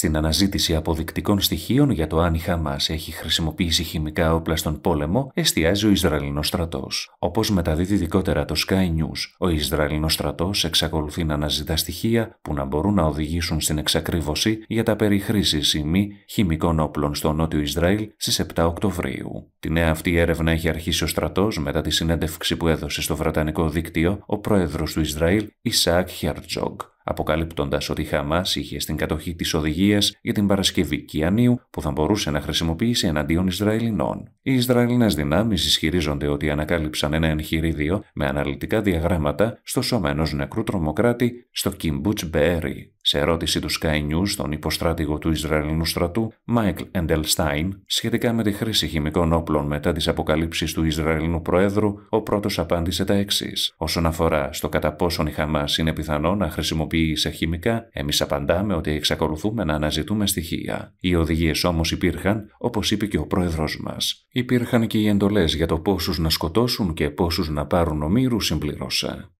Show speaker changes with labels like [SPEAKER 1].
[SPEAKER 1] στην αναζήτηση αποδεικτικών στοιχείων για το αν η Χαμάς έχει χρησιμοποιήσει χημικά όπλα στον πόλεμο, εστιάζει ο Ισραηλινός στρατός. Όπως μεταδίδει δικότερα το Sky News, ο Ισραηλινός στρατός εξακολουθεί να αναζητά στοιχεία που να μπορούν να οδηγήσουν στην εξακρίβωση για τα περί χρήση ή μη χημικών όπλων στο νότιο Ισραήλ στις 7 Οκτωβρίου. Την νέα αυτή έρευνα έχει αρχίσει ο στρατός μετά τη συνέντευξη που έδωσε στο βρετανικό δίκτυο ο πρόεδρος του Ισραήλ, Ισάκ Χερτζόγκ αποκαλύπτοντας ότι η Χαμάς είχε στην κατοχή της οδηγίας για την Παρασκευή Κιανίου που θα μπορούσε να χρησιμοποιήσει εναντίον Ισραηλινών. Οι Ισραηλινές δυνάμεις ισχυρίζονται ότι ανακάλυψαν ένα εγχειρίδιο με αναλυτικά διαγράμματα στο σώμα νεκρού τρομοκράτη στο Κιμπούτς Μπέρι. Σε ερώτηση του Sky News τον υποστράτηγο του Ισραηλινού στρατού, Μάικλ Εντελστάιν, σχετικά με τη χρήση χημικών όπλων μετά τις αποκαλύψεις του Ισραηλινού Προέδρου, ο πρώτος απάντησε τα εξής. Όσον αφορά στο κατά πόσον η Χαμάς είναι πιθανό να χρησιμοποιήσει χημικά, εμείς απαντάμε ότι εξακολουθούμε να αναζητούμε στοιχεία. Οι οδηγίες όμως υπήρχαν, όπως είπε και ο Πρόεδρος μας. Υπήρχαν και οι εντολές για το πόσους να σκοτώσουν και πόσους να πάρουν ομήρους, συμπληρώσα.